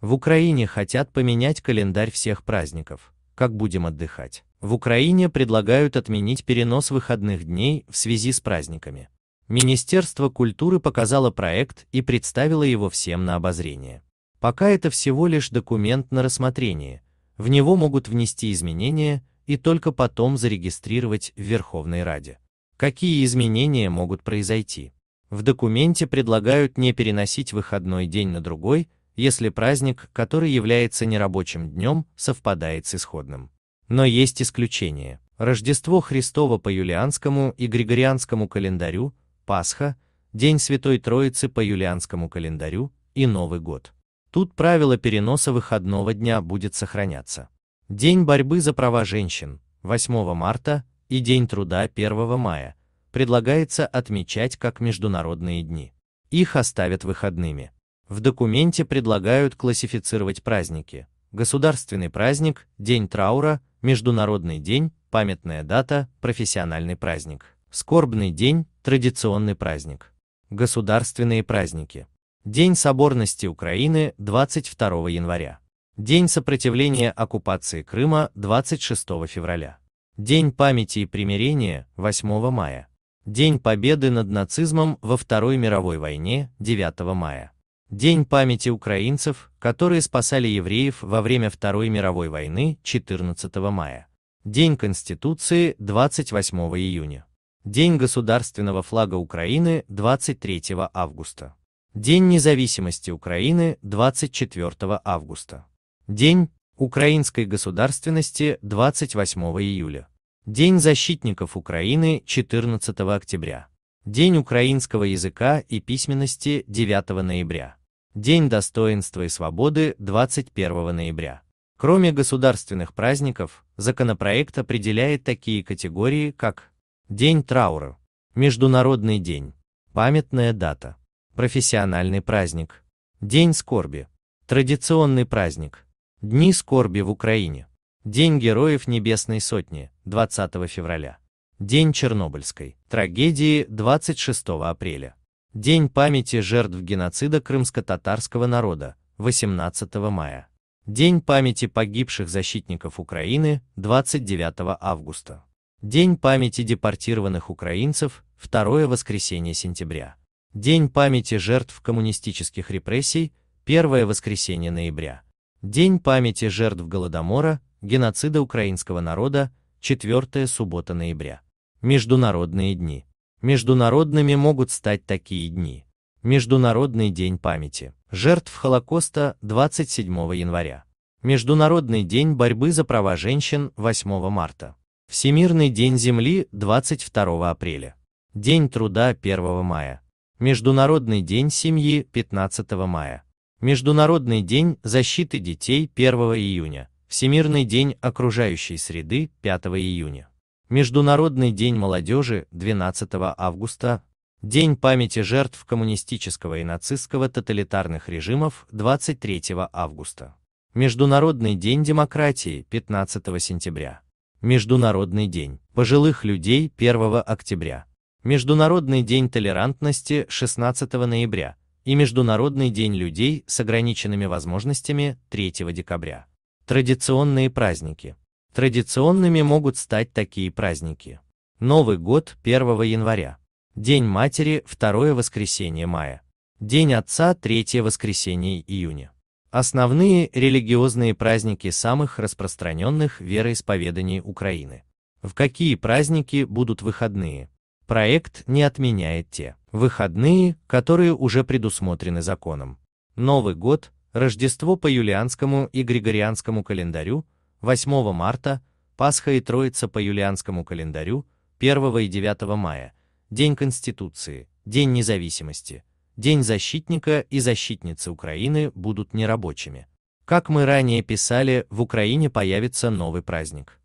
В Украине хотят поменять календарь всех праздников. Как будем отдыхать? В Украине предлагают отменить перенос выходных дней в связи с праздниками. Министерство культуры показало проект и представило его всем на обозрение. Пока это всего лишь документ на рассмотрение, в него могут внести изменения и только потом зарегистрировать в Верховной Раде. Какие изменения могут произойти? В документе предлагают не переносить выходной день на другой, если праздник, который является нерабочим днем, совпадает с исходным. Но есть исключения. Рождество Христово по юлианскому и григорианскому календарю, Пасха, День Святой Троицы по юлианскому календарю и Новый год. Тут правило переноса выходного дня будет сохраняться. День борьбы за права женщин, 8 марта, и День труда 1 мая, предлагается отмечать как международные дни. Их оставят выходными. В документе предлагают классифицировать праздники. Государственный праздник, день траура, международный день, памятная дата, профессиональный праздник. Скорбный день, традиционный праздник. Государственные праздники. День соборности Украины 22 января. День сопротивления оккупации Крыма 26 февраля. День памяти и примирения 8 мая. День победы над нацизмом во Второй мировой войне 9 мая. День памяти украинцев, которые спасали евреев во время Второй мировой войны 14 мая. День Конституции 28 июня. День государственного флага Украины 23 августа. День независимости Украины 24 августа. День украинской государственности 28 июля. День защитников Украины 14 октября. День украинского языка и письменности 9 ноября. День достоинства и свободы 21 ноября. Кроме государственных праздников, законопроект определяет такие категории, как День траура, Международный день, памятная дата, профессиональный праздник, День скорби, традиционный праздник, Дни скорби в Украине, День героев Небесной Сотни, 20 февраля. День Чернобыльской трагедии 26 апреля. День памяти жертв геноцида крымско-татарского народа 18 мая. День памяти погибших защитников Украины 29 августа. День памяти депортированных украинцев второе воскресенье сентября. День памяти жертв коммунистических репрессий первое воскресенье ноября. День памяти жертв Голодомора, геноцида украинского народа, четвертая суббота ноября. Международные дни. Международными могут стать такие дни. Международный день памяти жертв Холокоста 27 января. Международный день борьбы за права женщин 8 марта. Всемирный день Земли 22 апреля. День труда 1 мая. Международный день семьи 15 мая. Международный день защиты детей 1 июня. Всемирный день окружающей среды 5 июня. Международный день молодежи 12 августа, День памяти жертв коммунистического и нацистского тоталитарных режимов 23 августа, Международный день демократии 15 сентября, Международный день пожилых людей 1 октября, Международный день толерантности 16 ноября и Международный день людей с ограниченными возможностями 3 декабря. Традиционные праздники Традиционными могут стать такие праздники. Новый год 1 января. День матери 2 воскресенье мая. День отца 3 воскресенье июня. Основные религиозные праздники самых распространенных вероисповеданий Украины. В какие праздники будут выходные? Проект не отменяет те выходные, которые уже предусмотрены законом. Новый год, Рождество по юлианскому и григорианскому календарю – 8 марта, Пасха и Троица по юлианскому календарю, 1 и 9 мая, День Конституции, День независимости, День защитника и защитницы Украины будут нерабочими. Как мы ранее писали, в Украине появится новый праздник.